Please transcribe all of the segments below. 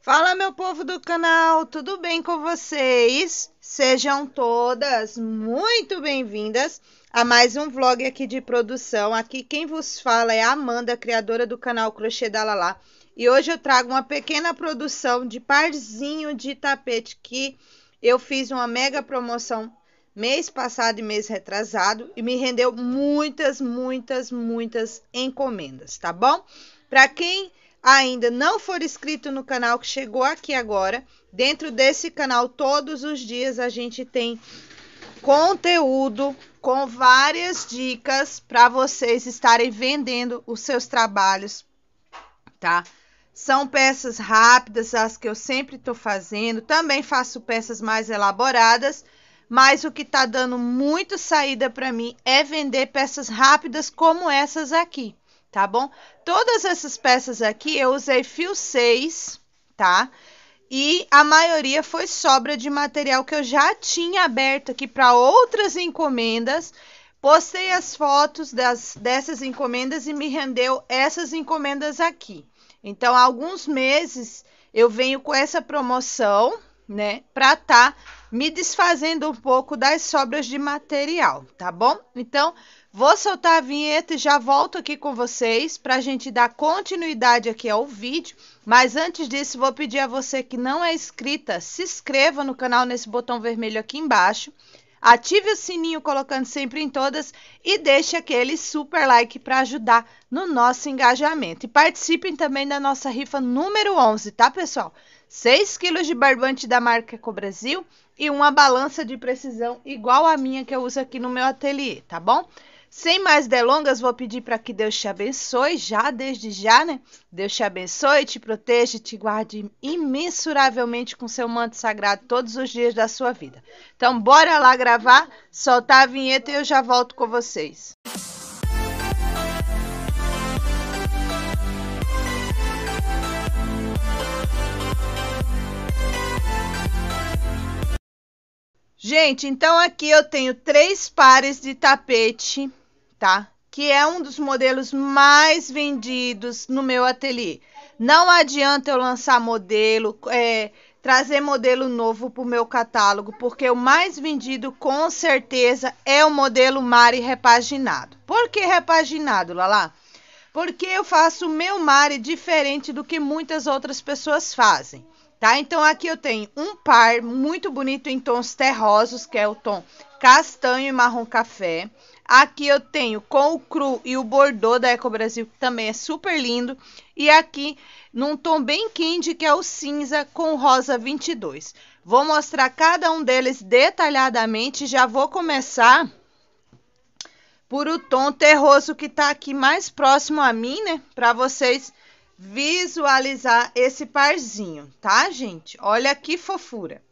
Fala, meu povo do canal, tudo bem com vocês? Sejam todas muito bem-vindas a mais um vlog aqui de produção. Aqui quem vos fala é a Amanda, criadora do canal Crochê da Lala. E hoje eu trago uma pequena produção de parzinho de tapete que eu fiz uma mega promoção mês passado e mês retrasado e me rendeu muitas, muitas, muitas encomendas, tá bom? Para quem ainda não for inscrito no canal que chegou aqui agora, dentro desse canal todos os dias a gente tem conteúdo com várias dicas para vocês estarem vendendo os seus trabalhos, tá? São peças rápidas, as que eu sempre estou fazendo. Também faço peças mais elaboradas, mas o que está dando muito saída para mim é vender peças rápidas como essas aqui tá bom? Todas essas peças aqui eu usei fio 6, tá? E a maioria foi sobra de material que eu já tinha aberto aqui para outras encomendas. Postei as fotos das, dessas encomendas e me rendeu essas encomendas aqui. Então, há alguns meses eu venho com essa promoção, né, para tá me desfazendo um pouco das sobras de material, tá bom? Então, Vou soltar a vinheta e já volto aqui com vocês para a gente dar continuidade aqui ao vídeo. Mas antes disso, vou pedir a você que não é inscrita, se inscreva no canal nesse botão vermelho aqui embaixo. Ative o sininho colocando sempre em todas e deixe aquele super like para ajudar no nosso engajamento. E participem também da nossa rifa número 11, tá pessoal? 6 quilos de barbante da marca CoBrasil e uma balança de precisão igual a minha que eu uso aqui no meu ateliê, tá bom? Sem mais delongas, vou pedir para que Deus te abençoe, já desde já, né? Deus te abençoe, te proteja, te guarde imensuravelmente com seu manto sagrado todos os dias da sua vida. Então, bora lá gravar, soltar a vinheta e eu já volto com vocês. Gente, então aqui eu tenho três pares de tapete, tá? Que é um dos modelos mais vendidos no meu ateliê. Não adianta eu lançar modelo, é, trazer modelo novo para o meu catálogo, porque o mais vendido com certeza é o modelo Mari repaginado. Por que repaginado, Lala? Porque eu faço o meu Mari diferente do que muitas outras pessoas fazem tá? Então aqui eu tenho um par muito bonito em tons terrosos, que é o tom castanho e marrom café. Aqui eu tenho com o cru e o bordô da Eco Brasil, que também é super lindo. E aqui num tom bem quente, que é o cinza com rosa 22. Vou mostrar cada um deles detalhadamente, já vou começar por o tom terroso que tá aqui mais próximo a mim, né? Para vocês visualizar esse parzinho, tá, gente? Olha que fofura.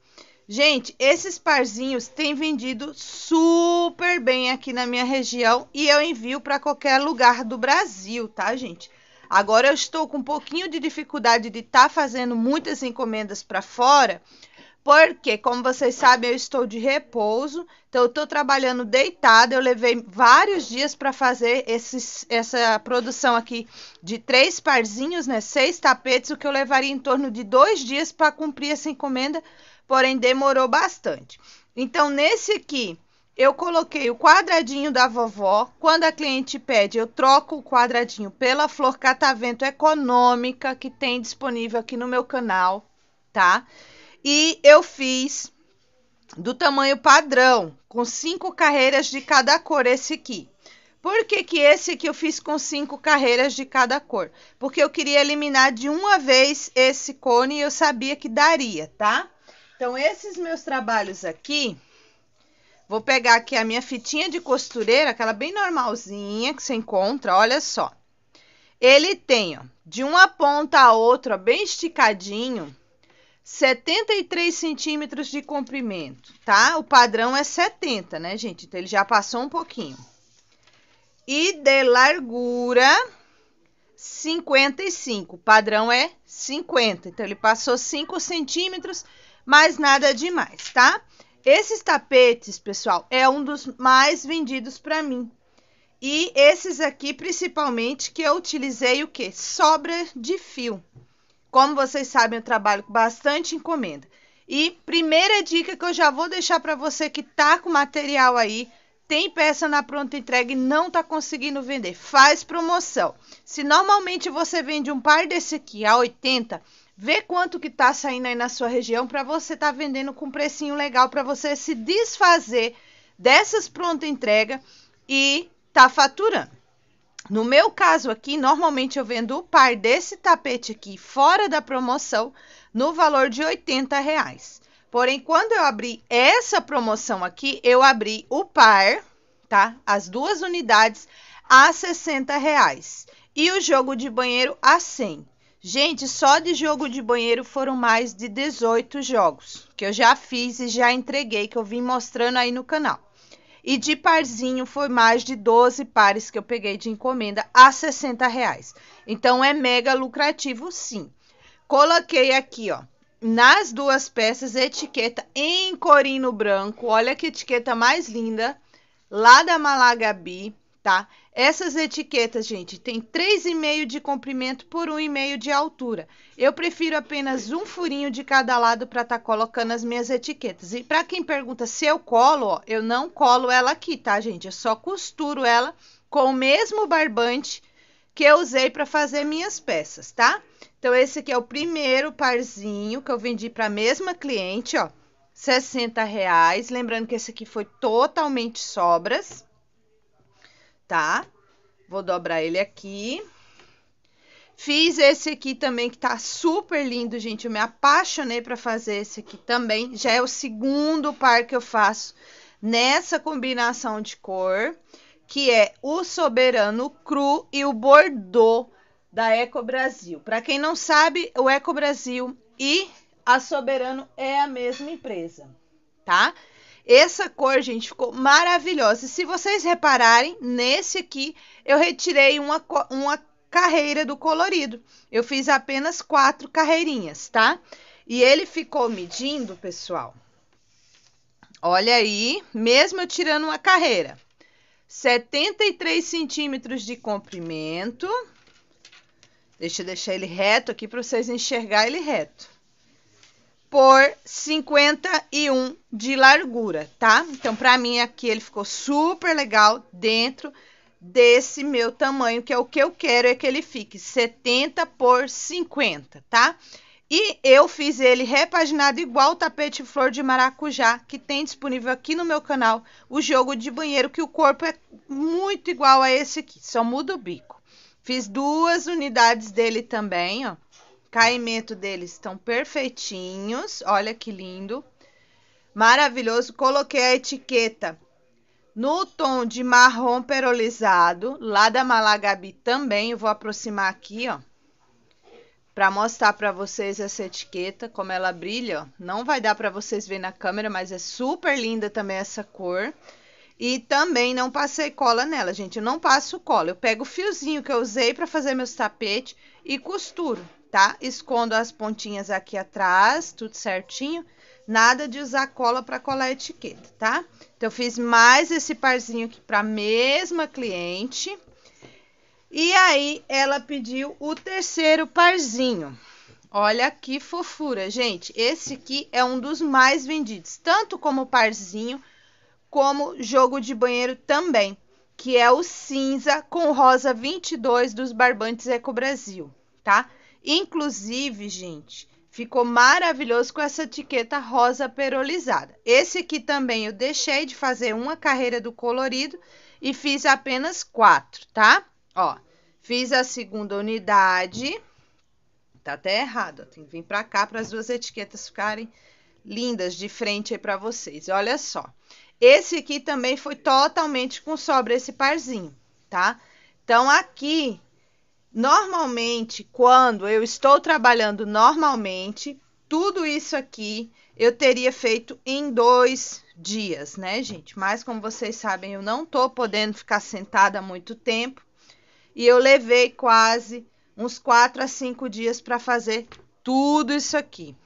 Gente, esses parzinhos têm vendido super bem aqui na minha região e eu envio para qualquer lugar do Brasil, tá, gente? Agora eu estou com um pouquinho de dificuldade de estar tá fazendo muitas encomendas para fora, porque, como vocês sabem, eu estou de repouso, então eu estou trabalhando deitada. Eu levei vários dias para fazer esses, essa produção aqui de três parzinhos, né? Seis tapetes, o que eu levaria em torno de dois dias para cumprir essa encomenda, porém demorou bastante. Então, nesse aqui, eu coloquei o quadradinho da vovó. Quando a cliente pede, eu troco o quadradinho pela flor catavento econômica que tem disponível aqui no meu canal, tá? E eu fiz do tamanho padrão, com cinco carreiras de cada cor esse aqui. Por que, que esse aqui eu fiz com cinco carreiras de cada cor? Porque eu queria eliminar de uma vez esse cone e eu sabia que daria, tá? Então, esses meus trabalhos aqui, vou pegar aqui a minha fitinha de costureira, aquela bem normalzinha que você encontra, olha só. Ele tem, ó, de uma ponta a outra, bem esticadinho, 73 centímetros de comprimento, tá? O padrão é 70, né, gente? Então, ele já passou um pouquinho. E de largura, 55. O padrão é 50. Então, ele passou 5 centímetros, mas nada demais, tá? Esses tapetes, pessoal, é um dos mais vendidos para mim. E esses aqui, principalmente, que eu utilizei o quê? Sobra de fio. Como vocês sabem, eu trabalho com bastante encomenda. E primeira dica que eu já vou deixar para você que tá com material aí, tem peça na pronta entrega e não tá conseguindo vender, faz promoção. Se normalmente você vende um par desse aqui a 80, vê quanto que tá saindo aí na sua região para você tá vendendo com um precinho legal para você se desfazer dessas pronta entrega e tá faturando. No meu caso aqui, normalmente eu vendo o par desse tapete aqui fora da promoção no valor de 80 reais. Porém, quando eu abri essa promoção aqui, eu abri o par, tá? As duas unidades a 60 reais e o jogo de banheiro a 100. Gente, só de jogo de banheiro foram mais de 18 jogos que eu já fiz e já entreguei, que eu vim mostrando aí no canal. E de parzinho foi mais de 12 pares que eu peguei de encomenda a 60 reais. Então é mega lucrativo sim. Coloquei aqui, ó, nas duas peças etiqueta em corino branco. Olha que etiqueta mais linda lá da Malagabi, tá? Essas etiquetas, gente, tem 3,5 de comprimento por 1,5 de altura. Eu prefiro apenas um furinho de cada lado para estar tá colocando as minhas etiquetas. E para quem pergunta se eu colo, ó, eu não colo ela aqui, tá, gente? Eu só costuro ela com o mesmo barbante que eu usei para fazer minhas peças, tá? Então, esse aqui é o primeiro parzinho que eu vendi para a mesma cliente, ó, 60 reais. Lembrando que esse aqui foi totalmente sobras tá? Vou dobrar ele aqui. Fiz esse aqui também que tá super lindo, gente. Eu me apaixonei para fazer esse aqui também. Já é o segundo par que eu faço nessa combinação de cor, que é o soberano cru e o bordô da Eco Brasil. Para quem não sabe, o Eco Brasil e a Soberano é a mesma empresa, tá? Essa cor, gente, ficou maravilhosa. E se vocês repararem, nesse aqui, eu retirei uma, uma carreira do colorido. Eu fiz apenas quatro carreirinhas, tá? E ele ficou medindo, pessoal. Olha aí, mesmo eu tirando uma carreira. 73 centímetros de comprimento. Deixa eu deixar ele reto aqui para vocês enxergar ele reto por 51 de largura, tá? Então, pra mim aqui ele ficou super legal dentro desse meu tamanho, que é o que eu quero é que ele fique 70 por 50, tá? E eu fiz ele repaginado igual o tapete flor de maracujá, que tem disponível aqui no meu canal, o jogo de banheiro, que o corpo é muito igual a esse aqui, só muda o bico. Fiz duas unidades dele também, ó caimento deles estão perfeitinhos. Olha que lindo. Maravilhoso. Coloquei a etiqueta no tom de marrom perolizado, lá da Malagabi também. Eu vou aproximar aqui, ó, para mostrar para vocês essa etiqueta, como ela brilha, ó. Não vai dar para vocês ver na câmera, mas é super linda também essa cor. E também não passei cola nela, gente. Eu não passo cola. Eu pego o fiozinho que eu usei para fazer meus tapetes e costuro tá? Escondo as pontinhas aqui atrás, tudo certinho. Nada de usar cola para colar a etiqueta, tá? Então, eu fiz mais esse parzinho aqui para a mesma cliente. E aí, ela pediu o terceiro parzinho. Olha que fofura, gente. Esse aqui é um dos mais vendidos, tanto como parzinho, como jogo de banheiro também, que é o cinza com rosa 22 dos Barbantes Eco Brasil, tá? Inclusive, gente, ficou maravilhoso com essa etiqueta rosa perolizada. Esse aqui também eu deixei de fazer uma carreira do colorido e fiz apenas quatro, tá? Ó, fiz a segunda unidade. Tá até errado, ó, tem que vir pra cá para as duas etiquetas ficarem lindas de frente aí para vocês. Olha só. Esse aqui também foi totalmente com sobra esse parzinho, tá? Então, aqui Normalmente, quando eu estou trabalhando normalmente, tudo isso aqui eu teria feito em dois dias, né, gente? Mas como vocês sabem, eu não tô podendo ficar sentada muito tempo e eu levei quase uns quatro a cinco dias para fazer tudo isso aqui.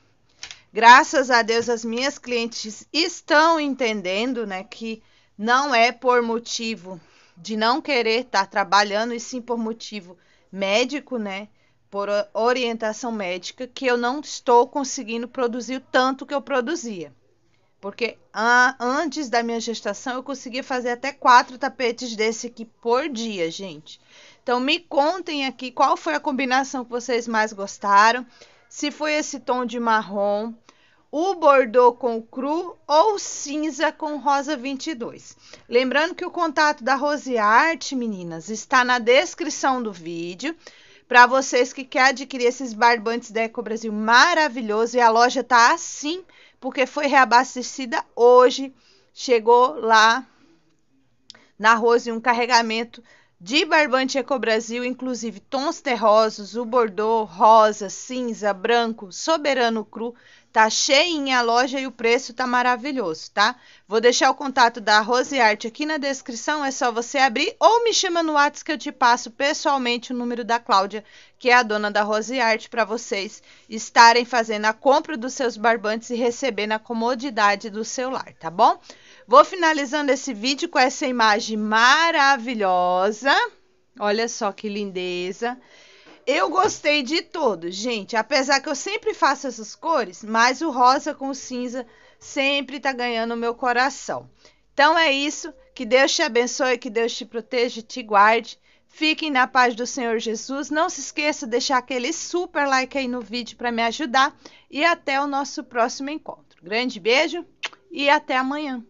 Graças a Deus, as minhas clientes estão entendendo, né, que não é por motivo de não querer estar tá trabalhando e sim por motivo médico, né? Por orientação médica, que eu não estou conseguindo produzir o tanto que eu produzia. Porque a, antes da minha gestação eu conseguia fazer até quatro tapetes desse aqui por dia, gente. Então me contem aqui qual foi a combinação que vocês mais gostaram. Se foi esse tom de marrom, o bordô com cru ou cinza com rosa 22. Lembrando que o contato da Rose Arte, meninas, está na descrição do vídeo. Para vocês que querem adquirir esses barbantes da Eco Brasil maravilhoso. E a loja tá assim, porque foi reabastecida hoje. Chegou lá na Rose um carregamento de barbante Eco Brasil, inclusive tons terrosos, o bordô, rosa, cinza, branco, soberano cru, Tá cheinha a loja e o preço tá maravilhoso, tá? Vou deixar o contato da Rose Arte aqui na descrição, é só você abrir ou me chama no WhatsApp que eu te passo pessoalmente o número da Cláudia, que é a dona da Rose Arte, para vocês estarem fazendo a compra dos seus barbantes e receber na comodidade do seu lar, tá bom? Vou finalizando esse vídeo com essa imagem maravilhosa. Olha só que lindeza. Eu gostei de todos, gente. Apesar que eu sempre faço essas cores, mas o rosa com o cinza sempre tá ganhando o meu coração. Então é isso. Que Deus te abençoe, que Deus te proteja, te guarde. Fiquem na paz do Senhor Jesus. Não se esqueça de deixar aquele super like aí no vídeo para me ajudar. E até o nosso próximo encontro. Grande beijo e até amanhã.